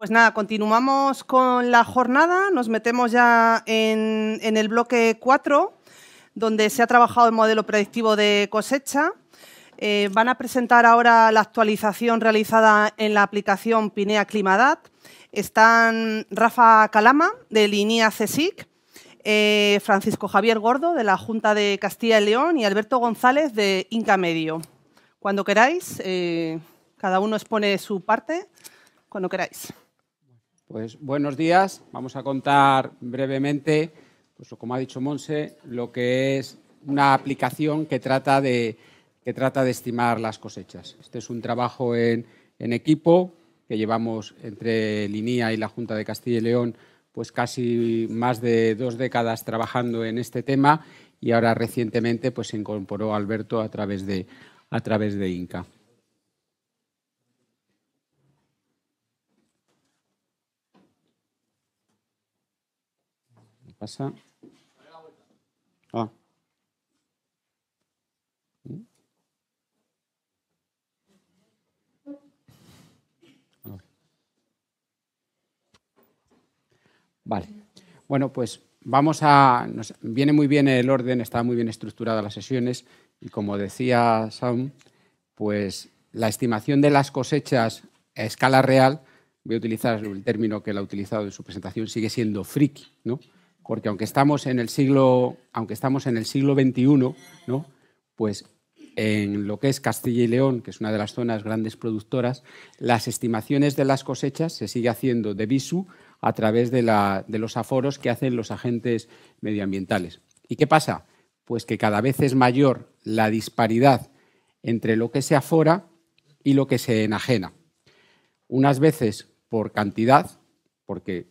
Pues nada, continuamos con la jornada, nos metemos ya en, el bloque 4, donde se ha trabajado el modelo predictivo de cosecha. Eh, van a presentar ahora la actualización realizada en la aplicación Pinea Climadat. Están Rafa Calama, de Linia cesic eh, Francisco Javier Gordo, de la Junta de Castilla y León, y Alberto González, de Inca Medio. Cuando queráis, eh, cada uno expone su parte, cuando queráis. Pues buenos días. Vamos a contar brevemente, pues como ha dicho Monse, lo que es una aplicación que trata de, que trata de estimar las cosechas. Este es un trabajo en, equipo que llevamos entre Linia y la Junta de Castilla y León pues casi más de dos décadas trabajando en este tema y ahora recientemente pues se incorporó Alberto a a través de INCA. pasa? Ah. Vale. Bueno, pues vamos a. viene muy bien el orden, está muy bien estructurada las sesiones y como decía Sam, pues la estimación de las cosechas a escala real, voy a utilizar el término que él ha utilizado en su presentación, sigue siendo friki, ¿no? porque aunque estamos en el siglo, aunque estamos en el siglo XXI, ¿no? pues en lo que es Castilla y León, que es una de las zonas grandes productoras, las estimaciones de las cosechas se sigue haciendo de visu a través de, la, de los aforos que hacen los agentes medioambientales. ¿Y qué pasa? Pues que cada vez es mayor la disparidad entre lo que se afora y lo que se enajena. Unas veces por cantidad, porque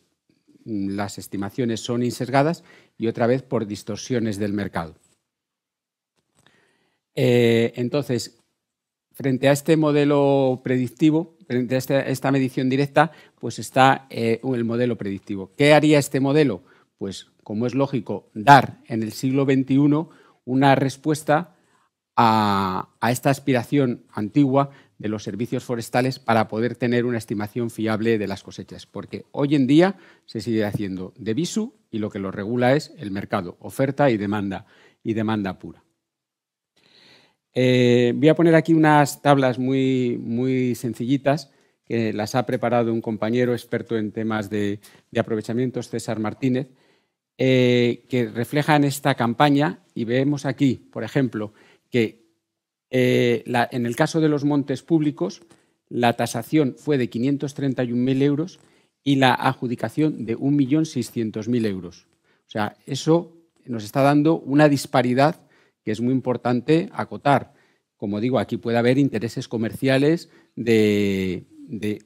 las estimaciones son insergadas y otra vez por distorsiones del mercado. Eh, entonces, frente a este modelo predictivo, frente a esta, medición directa, pues está eh, el modelo predictivo. ¿Qué haría este modelo? Pues, como es lógico, dar en el siglo XXI una respuesta a esta aspiración antigua de los servicios forestales para poder tener una estimación fiable de las cosechas, porque hoy en día se sigue haciendo de visu y lo que lo regula es el mercado, oferta y demanda, y demanda pura. Eh, voy a poner aquí unas tablas muy, muy sencillitas que las ha preparado un compañero experto en temas de, aprovechamientos, César Martínez, eh, que reflejan esta campaña y vemos aquí, por ejemplo, que eh, en el caso de los montes públicos, la tasación fue de 531.000 euros y la adjudicación de 1.600.000 euros. O sea, eso nos está dando una disparidad que es muy importante acotar. Como digo, aquí puede haber intereses comerciales de,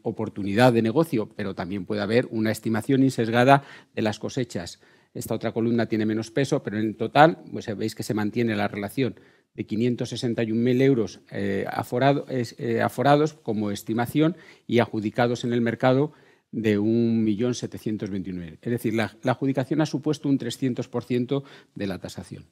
oportunidad de negocio, pero también puede haber una estimación insesgada de las cosechas. Esta otra columna tiene menos peso, pero en total pues veis que se mantiene la relación de 561.000 euros eh, eh, aforados como estimación y adjudicados en el mercado de 1.729.000. Es decir, la, adjudicación ha supuesto un 300% de la tasación.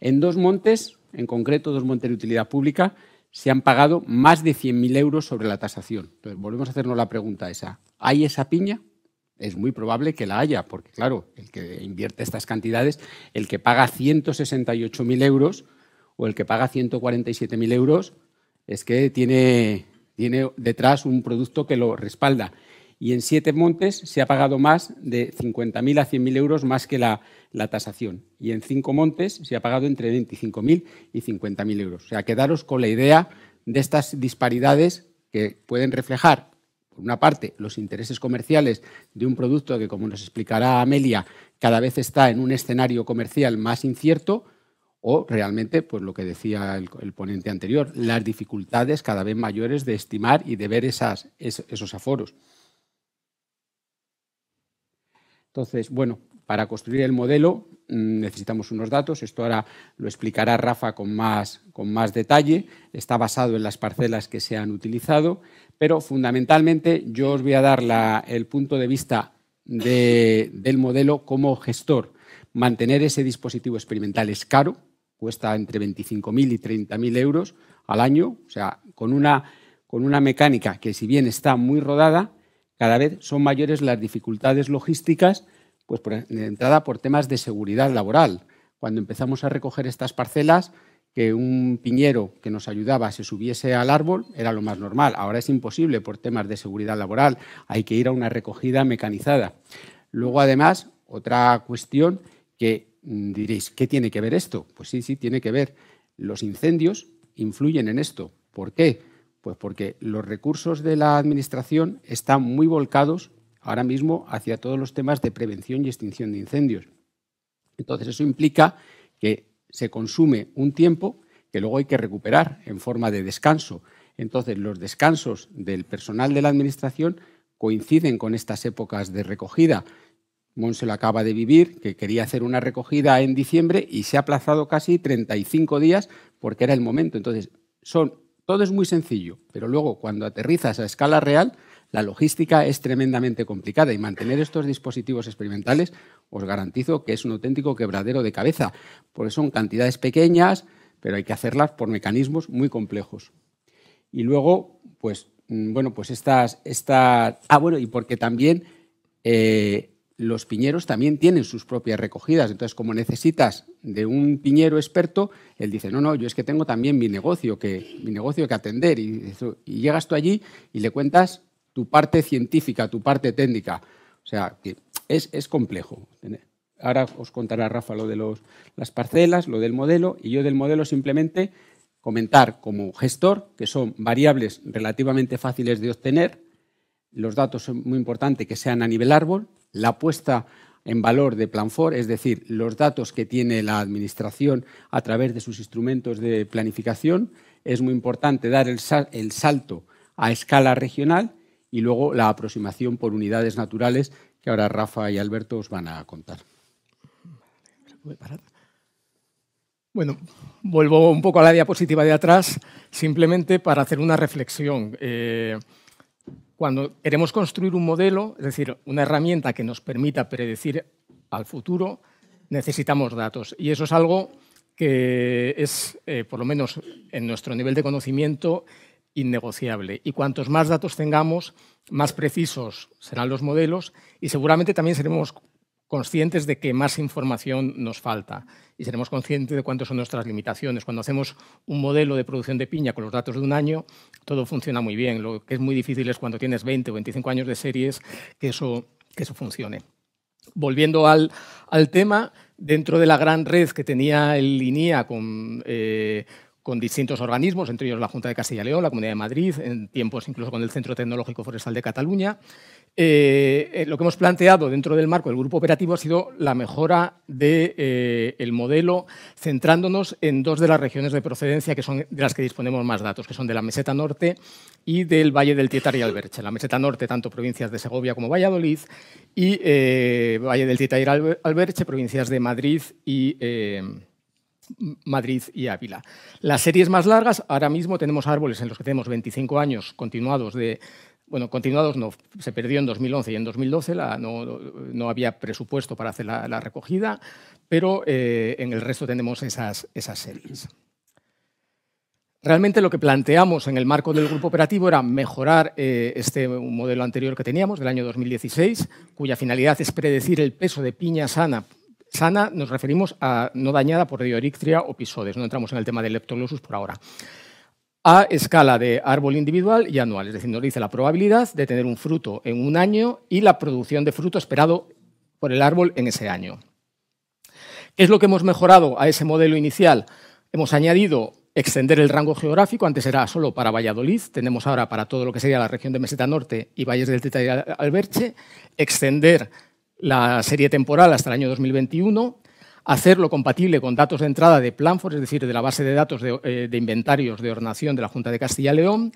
En dos montes, en concreto dos montes de utilidad pública, se han pagado más de 100.000 euros sobre la tasación. Entonces, volvemos a hacernos la pregunta esa. ¿Hay esa piña? es muy probable que la haya, porque claro, el que invierte estas cantidades, el que paga 168.000 euros, o el que paga 147.000 euros es que tiene, tiene detrás un producto que lo respalda. Y en siete montes se ha pagado más de 50.000 a 100.000 euros más que la, la, tasación. Y en cinco montes se ha pagado entre 25.000 y 50.000 euros. O sea, quedaros con la idea de estas disparidades que pueden reflejar, por una parte, los intereses comerciales de un producto que, como nos explicará Amelia, cada vez está en un escenario comercial más incierto, o realmente, pues lo que decía el, ponente anterior, las dificultades cada vez mayores de estimar y de ver esos aforos. Entonces, bueno, para construir el modelo mm, necesitamos unos datos, esto ahora lo explicará Rafa con más, con más detalle, está basado en las parcelas que se han utilizado, pero fundamentalmente yo os voy a dar el punto de vista del modelo como gestor. Mantener ese dispositivo experimental es caro, cuesta entre 25.000 y 30.000 euros al año, o sea, con una, con una mecánica que si bien está muy rodada, cada vez son mayores las dificultades logísticas, pues por, entrada por temas de seguridad laboral. Cuando empezamos a recoger estas parcelas, que un piñero que nos ayudaba se subiese al árbol era lo más normal. Ahora es imposible por temas de seguridad laboral. Hay que ir a una recogida mecanizada. Luego, además, otra cuestión que Mm, diréis, ¿qué tiene que ver esto? Pues sí, sí, tiene que ver. Los incendios influyen en esto. ¿Por qué? Pues porque los recursos de la Administración están muy volcados ahora mismo hacia todos los temas de prevención y extinción de incendios. Entonces, eso implica que se consume un tiempo que luego hay que recuperar en forma de descanso. Entonces, los descansos del personal de la Administración coinciden con estas épocas de recogida se lo acaba de vivir, que quería hacer una recogida en diciembre y se ha aplazado casi 35 días porque era el momento. Entonces, son, todo es muy sencillo, pero luego cuando aterrizas a escala real, la logística es tremendamente complicada y mantener estos dispositivos experimentales os garantizo que es un auténtico quebradero de cabeza, porque son cantidades pequeñas, pero hay que hacerlas por mecanismos muy complejos. Y luego, pues, mm, bueno, pues estas... Ah, bueno, y porque también eh, los piñeros también tienen sus propias recogidas. Entonces, como necesitas de un piñero experto, él dice, no, no, yo es que tengo también mi negocio que, mi negocio que atender. Y, y llegas tú allí y le cuentas tu parte científica, tu parte técnica. O sea, que es, complejo. Ahora os contará Rafa lo de los, las parcelas, lo del modelo, y yo del modelo simplemente comentar como gestor, que son variables relativamente fáciles de obtener, los datos son muy importantes que sean a nivel árbol, la puesta en valor de Planfor, es decir, los datos que tiene la Administración a través de sus instrumentos de planificación. Es muy importante dar el, salto a escala regional y luego la aproximación por unidades naturales que ahora Rafa y Alberto os van a contar. Bueno, vuelvo un poco a la diapositiva de atrás, simplemente para hacer una reflexión. Eh, cuando queremos construir un modelo, es decir, una herramienta que nos permita predecir al futuro, necesitamos datos. Y eso es algo que es, eh, por lo menos en nuestro nivel de conocimiento, innegociable. Y cuantos más datos tengamos, más precisos serán los modelos y seguramente también seremos conscientes de que más información nos falta y seremos conscientes de cuántas son nuestras limitaciones. Cuando hacemos un modelo de producción de piña con los datos de un año, todo funciona muy bien. Lo que es muy difícil es cuando tienes 20 o 25 años de series que eso, que eso funcione. Volviendo al, al tema, dentro de la gran red que tenía el INIA con... Eh, con distintos organismos, entre ellos la Junta de Castilla y León, la Comunidad de Madrid, en tiempos incluso con el Centro Tecnológico Forestal de Cataluña. Eh, eh, lo que hemos planteado dentro del marco del grupo operativo ha sido la mejora del de, eh, modelo, centrándonos en dos de las regiones de procedencia que son de las que disponemos más datos, que son de la meseta norte y del Valle del Tietar y Alberche. La meseta norte, tanto provincias de Segovia como Valladolid, y Valle del Tietar y Alberche, provincias de Madrid y Madrid y Ávila. Las series más largas, ahora mismo tenemos árboles en los que tenemos 25 años continuados de... Bueno, continuados no, se perdió en 2011 y en 2012, no, había presupuesto para hacer la, recogida, pero eh, en el resto tenemos esas, esas series. Realmente lo que planteamos en el marco del grupo operativo era mejorar eh, este modelo anterior que teníamos, del año 2016, cuya finalidad es predecir el peso de piña sana Sana nos referimos a no dañada por diorictria o pisodes, no entramos en el tema de leptoglosus por ahora. A escala de árbol individual y anual, es decir, nos dice la probabilidad de tener un fruto en un año y la producción de fruto esperado por el árbol en ese año. ¿Qué es lo que hemos mejorado a ese modelo inicial? Hemos añadido extender el rango geográfico, antes era solo para Valladolid, tenemos ahora para todo lo que sería la región de Meseta Norte y Valles del Teta y Alberche, extender la serie temporal hasta el año 2021, hacerlo compatible con datos de entrada de Planfor, es decir, de la base de datos eh, de, inventarios de ordenación de la Junta de Castilla y León.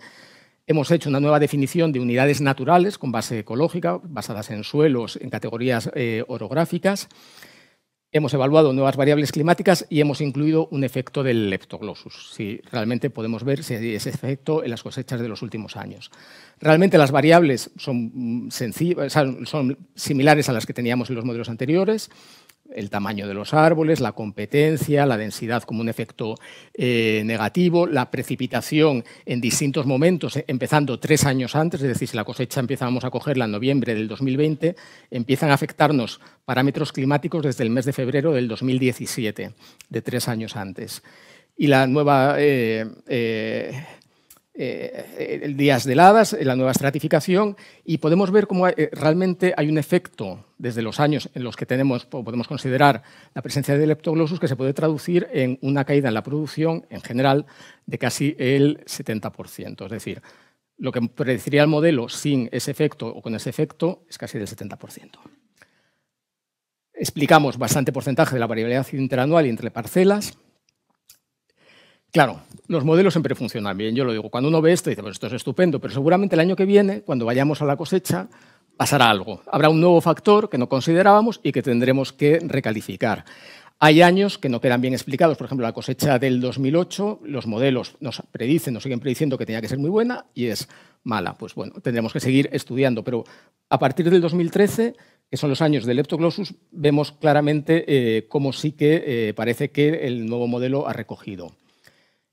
Hemos hecho una nueva definición de unidades naturales con base ecológica, basadas en suelos, en categorías eh, orográficas. Hemos evaluado nuevas variables climáticas y hemos incluido un efecto del leptoglossus. Si realmente podemos ver si ese efecto en las cosechas de los últimos años. Realmente las variables son, mm, son similares a las que teníamos en los modelos anteriores el tamaño de los árboles, la competencia, la densidad como un efecto eh, negativo, la precipitación en distintos momentos, empezando tres años antes, es decir, si la cosecha empezamos a cogerla en noviembre del 2020, empiezan a afectarnos parámetros climáticos desde el mes de febrero del 2017, de tres años antes. Y la nueva... Eh, eh, eh, días de heladas, la nueva estratificación, y podemos ver cómo eh, realmente hay un efecto desde los años en los que tenemos, podemos considerar la presencia de leptoglosus que se puede traducir en una caída en la producción en general de casi el 70%. Es decir, lo que predeciría el modelo sin ese efecto o con ese efecto es casi del 70%. Explicamos bastante porcentaje de la variabilidad interanual y entre parcelas Claro, los modelos siempre funcionan bien, yo lo digo. Cuando uno ve esto, dice, pues esto es estupendo, pero seguramente el año que viene, cuando vayamos a la cosecha, pasará algo. Habrá un nuevo factor que no considerábamos y que tendremos que recalificar. Hay años que no quedan bien explicados, por ejemplo, la cosecha del 2008, los modelos nos predicen, nos siguen prediciendo que tenía que ser muy buena y es mala. Pues bueno, tendremos que seguir estudiando, pero a partir del 2013 que son los años del Leptoglossus, vemos claramente eh, cómo sí que eh, parece que el nuevo modelo ha recogido.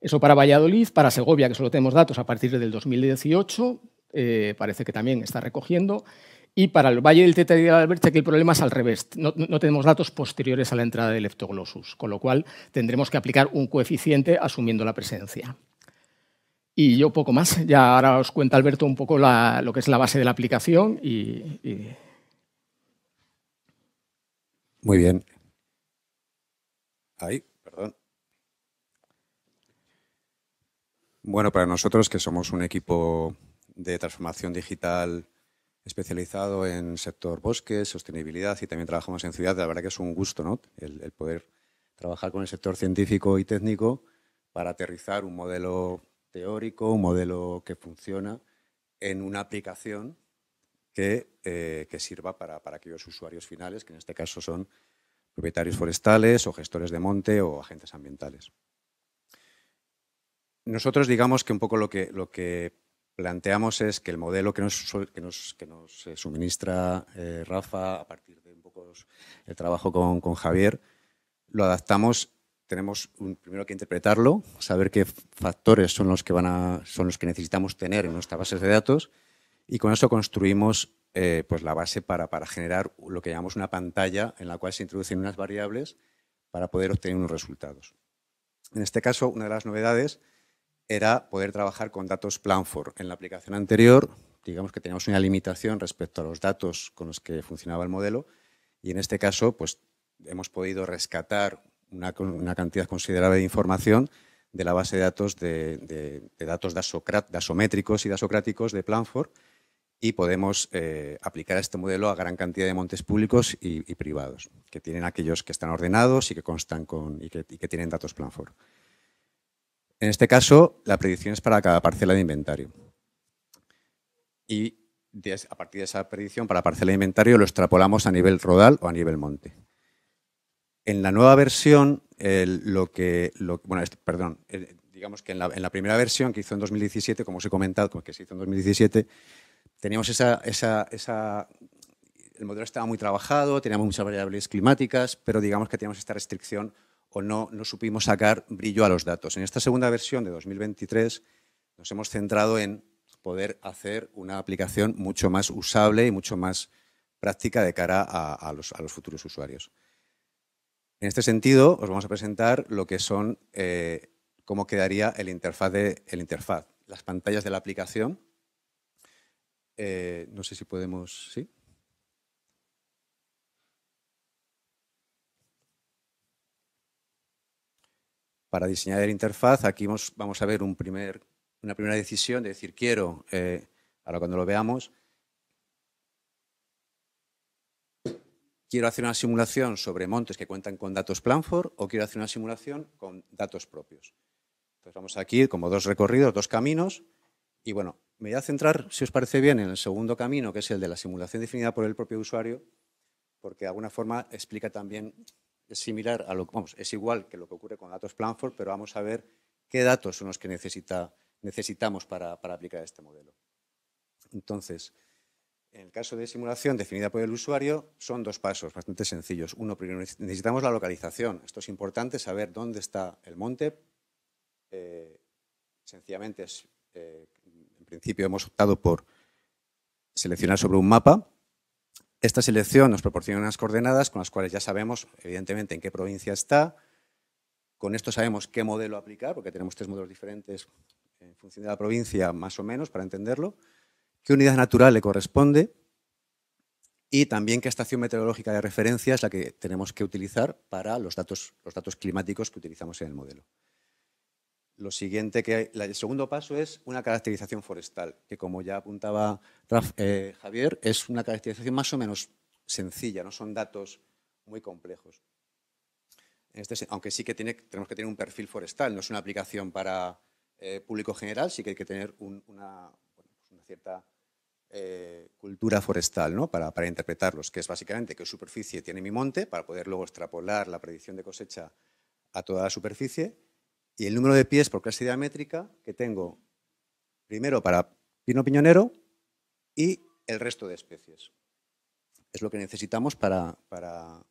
Eso para Valladolid, para Segovia, que solo tenemos datos a partir del 2018, eh, parece que también está recogiendo, y para el Valle del Teta y del que el problema es al revés, no, tenemos datos posteriores a la entrada del leptoglossus, con lo cual tendremos que aplicar un coeficiente asumiendo la presencia. Y yo poco más, ya ahora os cuenta Alberto un poco lo que es la base de la aplicación Muy bien. Ahí. Bueno, para nosotros que somos un equipo de transformación digital especializado en sector bosque, sostenibilidad y también trabajamos en ciudad, la verdad que es un gusto ¿no? el, poder trabajar con el sector científico y técnico para aterrizar un modelo teórico, un modelo que funciona en una aplicación que, eh, sirva para, aquellos usuarios finales, que en este caso son propietarios forestales o gestores de monte o agentes ambientales. Nosotros digamos que un poco lo que, lo que planteamos es que el modelo que nos, que nos, eh, suministra eh, Rafa a partir de un poco el trabajo con, Javier, lo adaptamos tenemos un, primero que interpretarlo, saber qué factores son los que van a, son los que necesitamos tener en nuestras bases de datos y con eso construimos eh, pues la base para, para, generar lo que llamamos una pantalla en la cual se introducen unas variables para poder obtener unos resultados. En este caso, una de las novedades era poder trabajar con datos Planfor. En la aplicación anterior, digamos que teníamos una limitación respecto a los datos con los que funcionaba el modelo y en este caso pues, hemos podido rescatar una, cantidad considerable de información de la base de datos de, datos dasométricos y dasocráticos de Planfor y podemos eh, aplicar este modelo a gran cantidad de montes públicos y, privados, que tienen aquellos que están ordenados y que constan con, y que, tienen datos Planfor. En este caso, la predicción es para cada parcela de inventario. Y a partir de esa predicción para parcela de inventario lo extrapolamos a nivel rodal o a nivel monte. En la nueva versión, lo que. bueno, este, perdón, digamos que en la, primera versión que hizo en 2017, como os he comentado, como que se hizo en 2017, teníamos esa, esa, esa. El modelo estaba muy trabajado, teníamos muchas variables climáticas, pero digamos que teníamos esta restricción o no, no supimos sacar brillo a los datos. En esta segunda versión de 2023 nos hemos centrado en poder hacer una aplicación mucho más usable y mucho más práctica de cara a, los, futuros usuarios. En este sentido, os vamos a presentar lo que son, eh, cómo quedaría el interfaz, de, interfaz, las pantallas de la aplicación. Eh, no sé si podemos, ¿sí? para diseñar la interfaz, aquí vamos, a ver una primera decisión de decir quiero, eh, ahora cuando lo veamos, quiero hacer una simulación sobre montes que cuentan con datos Planfor o quiero hacer una simulación con datos propios. Entonces vamos aquí como dos recorridos, dos caminos y bueno, me voy a centrar, si os parece bien, en el segundo camino, que es el de la simulación definida por el propio usuario, porque de alguna forma explica también es similar a lo vamos, es igual que lo que ocurre con datos Planford, pero vamos a ver qué datos son los que necesitamos para, aplicar este modelo. Entonces, en el caso de simulación definida por el usuario, son dos pasos bastante sencillos. Uno, primero necesitamos la localización. Esto es importante, saber dónde está el monte. Eh, sencillamente, eh, en principio hemos optado por seleccionar sobre un mapa esta selección nos proporciona unas coordenadas con las cuales ya sabemos, evidentemente, en qué provincia está. Con esto sabemos qué modelo aplicar, porque tenemos tres modelos diferentes en función de la provincia, más o menos, para entenderlo. Qué unidad natural le corresponde y también qué estación meteorológica de referencia es la que tenemos que utilizar para los datos, los datos climáticos que utilizamos en el modelo lo siguiente que el segundo paso es una caracterización forestal, que como ya apuntaba eh, Javier, es una caracterización más o menos sencilla, no son datos muy complejos. este, aunque sí que tenemos que tener un perfil forestal, no es una aplicación para eh, público general, sí que hay que tener pues una, cierta eh, cultura forestal ¿no? para, para interpretarlos, que es básicamente qué superficie tiene mi monte para poder luego extrapolar la predicción de cosecha a toda la superficie y el número de pies por clase diamétrica que tengo primero para pino piñonero y el resto de especies. Es lo que necesitamos para, para,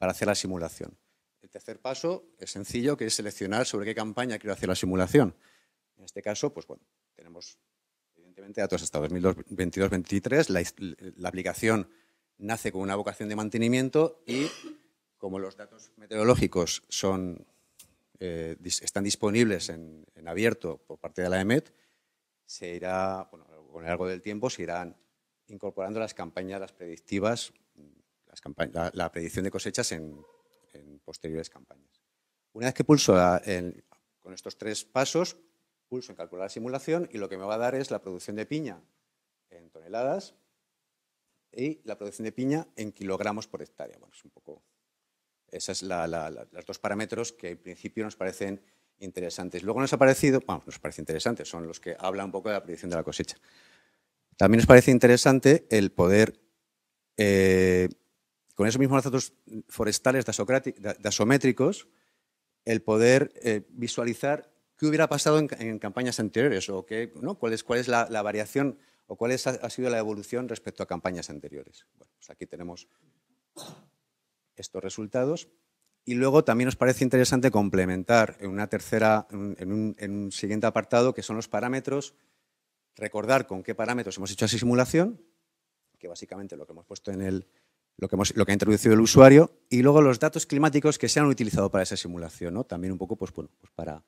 hacer la simulación. El tercer paso es sencillo, que es seleccionar sobre qué campaña quiero hacer la simulación. En este caso, pues bueno, tenemos evidentemente datos hasta 2022-2023. La, la, aplicación nace con una vocación de mantenimiento y como los datos meteorológicos son eh, están disponibles en, abierto por parte de la EMET, se irá, con el largo del tiempo se irán incorporando las campañas, las predictivas, las campañas, la, predicción de cosechas en, posteriores campañas. Una vez que pulso con estos tres pasos, pulso en calcular la simulación y lo que me va a dar es la producción de piña en toneladas y la producción de piña en kilogramos por hectárea. Bueno, es un poco esos son la, los dos parámetros que en principio nos parecen interesantes. Luego nos ha parecido, bueno, nos parece interesante, son los que hablan un poco de la predicción de la cosecha. También nos parece interesante el poder, eh, con esos mismos datos forestales dasométricos, el poder eh, visualizar qué hubiera pasado en, campañas anteriores o qué, ¿no? cuál es, cuál es la, la, variación o cuál es, ha sido la evolución respecto a campañas anteriores. Bueno, pues aquí tenemos estos resultados. Y luego también nos parece interesante complementar en una tercera, en un, en siguiente apartado, que son los parámetros, recordar con qué parámetros hemos hecho esa simulación, que básicamente lo que hemos puesto en el, lo que, ha introducido el usuario, y luego los datos climáticos que se han utilizado para esa simulación, También un poco, pues bueno, pues para,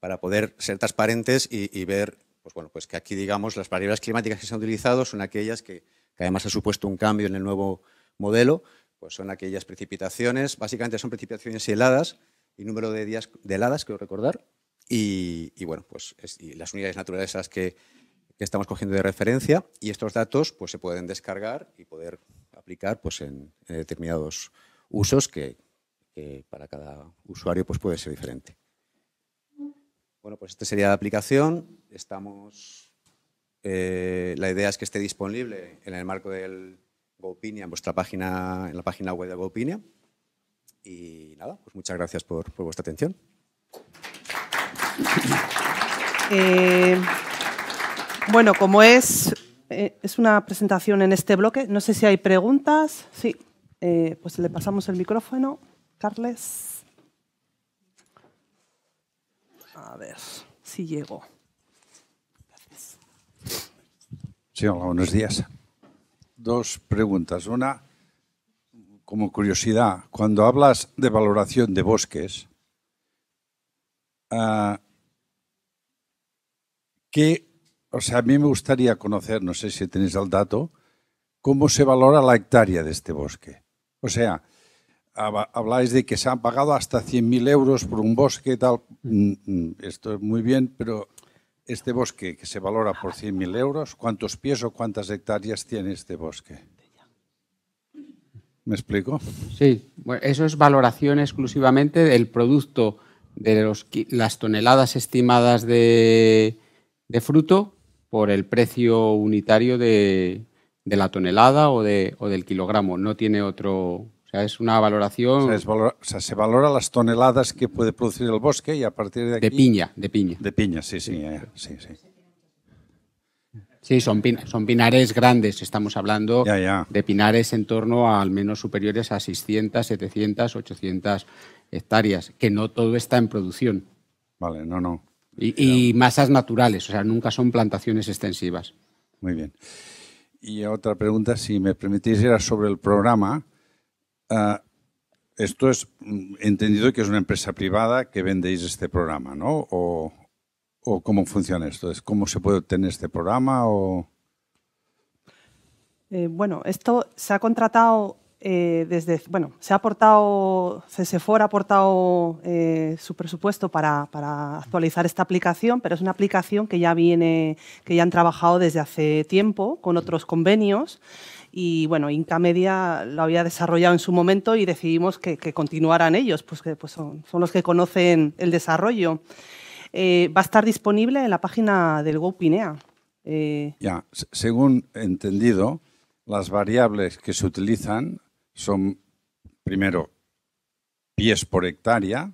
para poder ser transparentes y, ver, pues bueno, pues que aquí, digamos, las variables climáticas que se han utilizado son aquellas que, además ha supuesto un cambio en el nuevo modelo, pues son aquellas precipitaciones, básicamente son precipitaciones y heladas, y número de días de heladas, quiero recordar, y, bueno, pues las unidades naturales a que, estamos cogiendo de referencia, y estos datos pues, se pueden descargar y poder aplicar pues, en, determinados usos que, para cada usuario pues, puede ser diferente. Bueno, pues esta sería la aplicación. Estamos, eh, la idea es que esté disponible en el marco del GoPinia en vuestra página, en la página web de GoPinia. Y nada, pues muchas gracias por, vuestra atención. Eh, bueno, como es, eh, es una presentación en este bloque, no sé si hay preguntas. Sí, eh, pues le pasamos el micrófono. Carles. A ver si llego. Gracias. Sí, hola, buenos días dos preguntas. Una, como curiosidad, cuando hablas de valoración de bosques, ah, ¿qué, o sea, a mí me gustaría conocer, no sé si tenéis el dato, cómo se valora la hectárea de este bosque. O sea, habláis de que se han pagado hasta 100.000 euros por un bosque, tal. Mm. Mm, mm, esto es muy bien, pero este bosque que se valora por 100.000 euros, ¿cuántos pies o cuántas hectáreas tiene este bosque? ¿Me explico? Sí, eso es valoración exclusivamente del producto de las toneladas estimadas de, fruto por el precio unitario de, la tonelada o, de, o del kilogramo. No tiene otro, o sea, es una valoración... O sea, se valora las toneladas que puede producir el bosque y a partir de aquí... De piña, de piña. De piña, sí, sí, eh, sí. sí. Sí, son, pinares grandes, estamos hablando de pinares en torno al menos superiores a 600, 700, 800 hectáreas, que no todo está en producción. Vale, no, no. y masas naturales, o sea, nunca son plantaciones extensivas. Muy bien. Y otra pregunta, si me permitís, era sobre el programa. Ah, esto es mm, entendido que es una empresa privada que vendéis este programa, ¿no? O, cómo funciona esto? ¿Es ¿Cómo se puede obtener este programa? O... Eh, bueno, esto se ha contratado eh, desde, bueno, se ha aportado, CSFOR ha aportado eh, su presupuesto para, para, actualizar esta aplicación, pero es una aplicación que ya viene, que ya han trabajado desde hace tiempo con otros convenios y bueno, Inca Media lo había desarrollado en su momento y decidimos que, continuaran ellos, pues que pues son, los que conocen el desarrollo. Eh, va a estar disponible en la página del GoPinea. Eh... Ya, según entendido, las variables que se utilizan son, primero, pies por hectárea,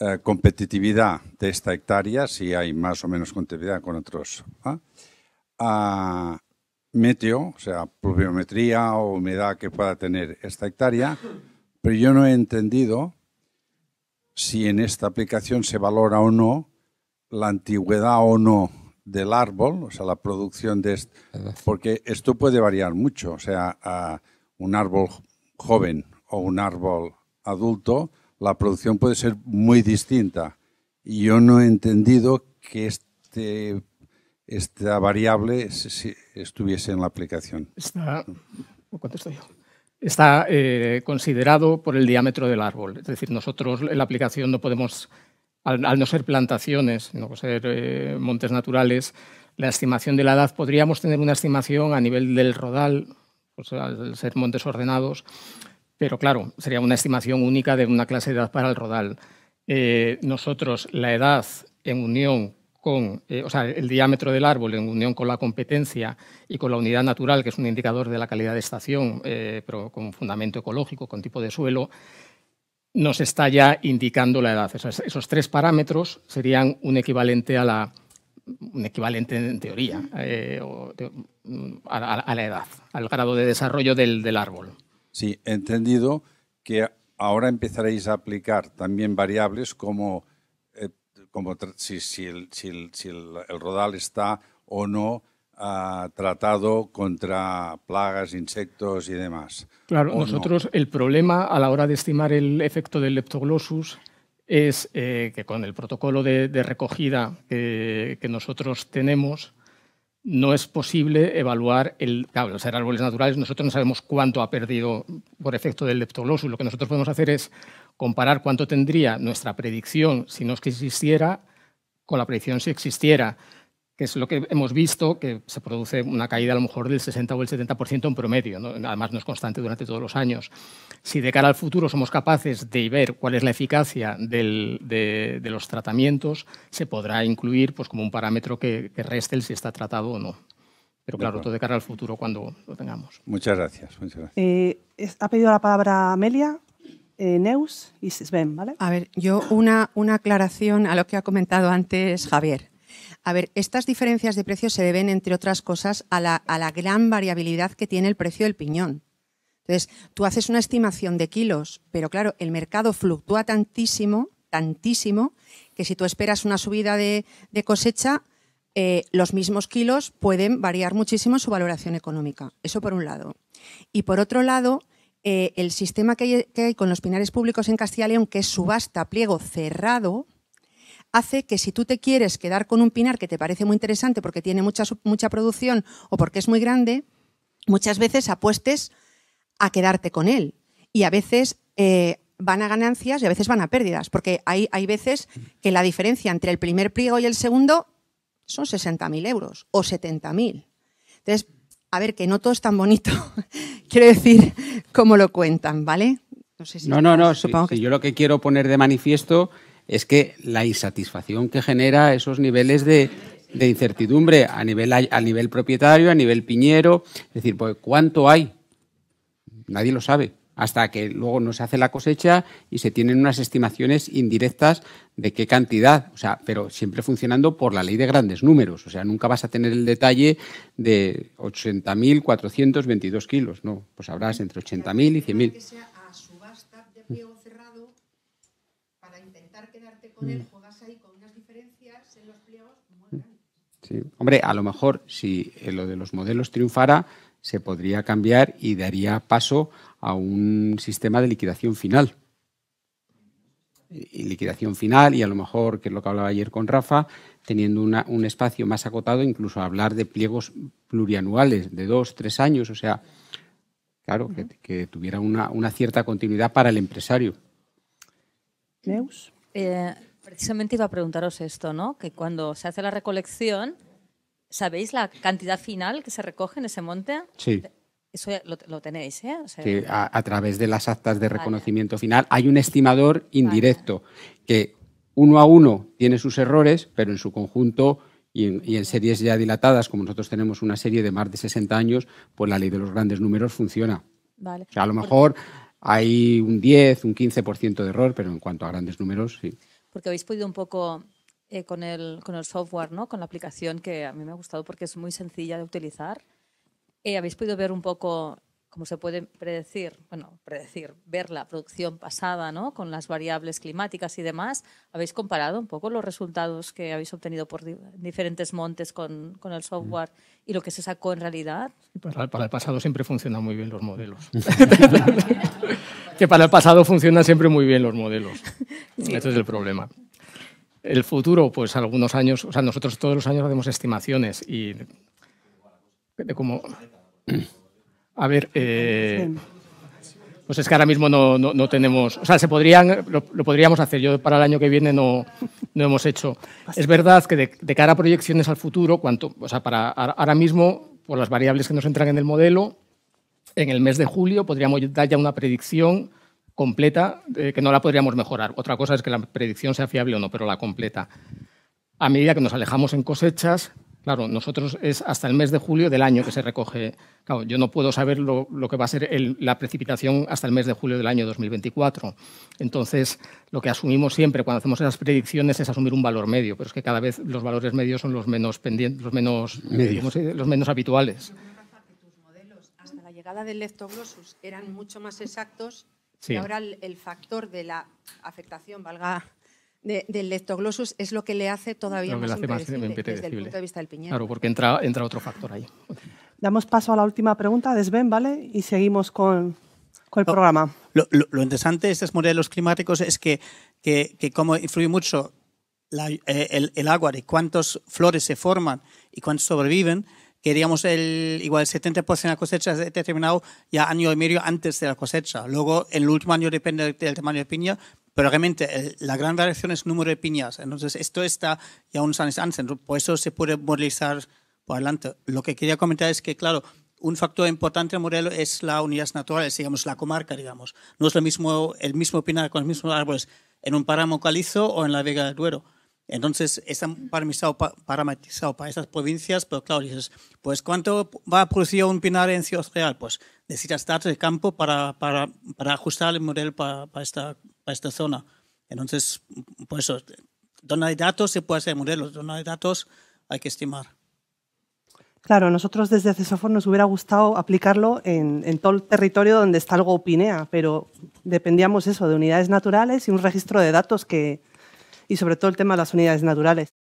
eh, competitividad de esta hectárea, si hay más o menos competitividad con otros, meteo, o sea, pluviometría o humedad que pueda tener esta hectárea, pero yo no he entendido si en esta aplicación se valora o no la antigüedad o no del árbol, o sea, la producción de este, porque esto puede variar mucho, o sea, un árbol joven o un árbol adulto, la producción puede ser muy distinta. Y yo no he entendido que este esta variable si estuviese en la aplicación. Está, Está eh, considerado por el diámetro del árbol. Es decir, nosotros en la aplicación no podemos, al, no ser plantaciones, no ser eh, montes naturales, la estimación de la edad, podríamos tener una estimación a nivel del rodal, al ser montes ordenados, pero claro, sería una estimación única de una clase de edad para el rodal. Eh, nosotros la edad en unión con, eh, o sea, el diámetro del árbol en unión con la competencia y con la unidad natural, que es un indicador de la calidad de estación, eh, pero con fundamento ecológico, con tipo de suelo, nos está ya indicando la edad. Esos, tres parámetros serían un equivalente a la un equivalente en teoría eh, a, la edad, al grado de desarrollo del, del árbol. Sí, he entendido que ahora empezaréis a aplicar también variables como como si, si, el, el, rodal está o no ah, tratado contra plagas, insectos y demás. Claro, nosotros el problema a la hora de estimar el efecto del leptoglossus es eh, que con el protocolo de, recogida que, nosotros tenemos, no es posible evaluar el. Claro, los árboles naturales, nosotros no sabemos cuánto ha perdido por efecto del leptoglossus. Lo que nosotros podemos hacer es comparar cuánto tendría nuestra predicción si no existiera con la predicción si existiera, que es lo que hemos visto, que se produce una caída a lo mejor del 60 o el 70% en promedio, además no es constante durante todos los años. Si de cara al futuro somos capaces de ver cuál es la eficacia de, los tratamientos, se podrá incluir pues, como un parámetro que, que reste el si está tratado o no. Pero claro, todo de cara al futuro cuando lo tengamos. Muchas gracias. Eh, ha pedido la palabra Amelia. Eh, Neus y Sven, ¿vale? A ver, yo una, una aclaración a lo que ha comentado antes Javier. A ver, estas diferencias de precios se deben, entre otras cosas, a la, a la gran variabilidad que tiene el precio del piñón. Entonces, tú haces una estimación de kilos, pero claro, el mercado fluctúa tantísimo, tantísimo, que si tú esperas una subida de, cosecha, eh, los mismos kilos pueden variar muchísimo su valoración económica. Eso por un lado. Y por otro lado, eh, el sistema que hay, con los pinares públicos en Castilla y León, que es subasta, pliego cerrado, hace que si tú te quieres quedar con un pinar que te parece muy interesante porque tiene mucha, mucha producción o porque es muy grande, muchas veces apuestes a quedarte con él. Y a veces eh, van a ganancias y a veces van a pérdidas, porque hay, hay veces que la diferencia entre el primer pliego y el segundo son 60.000 euros o 70.000. Entonces, a ver, que no todo es tan bonito, quiero decir, como lo cuentan, ¿vale? No, no, no, yo lo que quiero poner de manifiesto es que la insatisfacción que genera esos niveles de, incertidumbre a nivel, a nivel propietario, a nivel piñero, es decir, pues, ¿cuánto hay? Nadie lo sabe hasta que luego no se hace la cosecha y se tienen unas estimaciones indirectas de qué cantidad, o sea, pero siempre funcionando por la ley de grandes números, o sea, nunca vas a tener el detalle de 80.422 kilos, no, pues habrás entre 80.000 y 100.000. Para Hombre, a lo mejor si eh, lo de los modelos triunfara, se podría cambiar y daría paso a un sistema de liquidación final. Y liquidación final y a lo mejor, que es lo que hablaba ayer con Rafa, teniendo un espacio más acotado, incluso hablar de pliegos plurianuales de dos, tres años, o sea, claro, que, tuviera una, cierta continuidad para el empresario. Neus. Eh, precisamente iba a preguntaros esto, ¿no? Que cuando se hace la recolección, ¿sabéis la cantidad final que se recoge en ese monte? Sí. Eso lo, tenéis, ¿eh? que a, través de las actas de reconocimiento final hay un estimador indirecto que uno a uno tiene sus errores, pero en su conjunto y en, series ya dilatadas, como nosotros tenemos una serie de más de 60 años, pues la ley de los grandes números funciona. Vale. O sea, a lo mejor hay un 10, un 15% de error, pero en cuanto a grandes números, sí. Porque habéis podido un poco eh, con, el, con el software, ¿no? con la aplicación que a mí me ha gustado porque es muy sencilla de utilizar eh, habéis podido ver un poco, cómo se puede predecir, bueno, predecir, ver la producción pasada, ¿no? Con las variables climáticas y demás. ¿Habéis comparado un poco los resultados que habéis obtenido por diferentes montes con, el software mm. y lo que se sacó en realidad? Para, el pasado siempre funcionan muy bien los modelos. que para el pasado funcionan siempre muy bien los modelos. Ese es el problema. El futuro, pues algunos años, o sea, nosotros todos los años hacemos estimaciones y a ver, eh, pues es que ahora mismo no, tenemos, o sea, se podrían, lo, podríamos hacer, yo para el año que viene no, hemos hecho. Es verdad que de, cara a proyecciones al futuro, cuanto, o sea, para ahora mismo, por las variables que nos entran en el modelo, en el mes de julio podríamos dar ya una predicción completa eh, que no la podríamos mejorar. Otra cosa es que la predicción sea fiable o no, pero la completa. A medida que nos alejamos en cosechas, Claro, nosotros es hasta el mes de julio del año que se recoge. Claro, yo no puedo saber lo, que va a ser la precipitación hasta el mes de julio del año 2024. Entonces, lo que asumimos siempre cuando hacemos esas predicciones es asumir un valor medio, pero es que cada vez los valores medios son los menos pendientes, los menos, los menos habituales. que tus modelos hasta la llegada del leptoglossus eran mucho más exactos sí. y ahora el factor de la afectación, valga del leptoglossus es lo que le hace todavía más, hace vista del Claro, porque entra, otro factor ahí. Damos paso a la última pregunta desven, ¿vale? Y seguimos con, el programa. Lo, interesante de estos modelos climáticos es que, como influye mucho eh, el, el, agua de cuántas flores se forman y cuántas sobreviven, que digamos el, igual el 70% de la cosecha es este determinado ya año y medio antes de la cosecha. Luego, en el último año depende del, tamaño de piña, pero realmente la gran variación es el número de piñas. Entonces, esto está ya un años antes, por eso se puede modelizar por adelante. Lo que quería comentar es que, claro, un factor importante del modelo es la unidad natural, digamos, la comarca, digamos. No es lo mismo, el mismo pinar con los mismos árboles en un páramo calizo o en la Vega del Duero. Entonces, están parametrizado para esas provincias, pero claro, dices, pues ¿cuánto va a producir un pinar en Ciudad Real? Pues necesitas datos de campo para, para, ajustar el modelo para, esta, para esta zona. Entonces, pues eso, donde hay datos se puede hacer modelos, donde hay datos hay que estimar. Claro, nosotros desde CESOFOR nos hubiera gustado aplicarlo en, en, todo el territorio donde está algo opinea, pero dependíamos eso, de unidades naturales y un registro de datos que, y sobre todo el tema de las unidades naturales.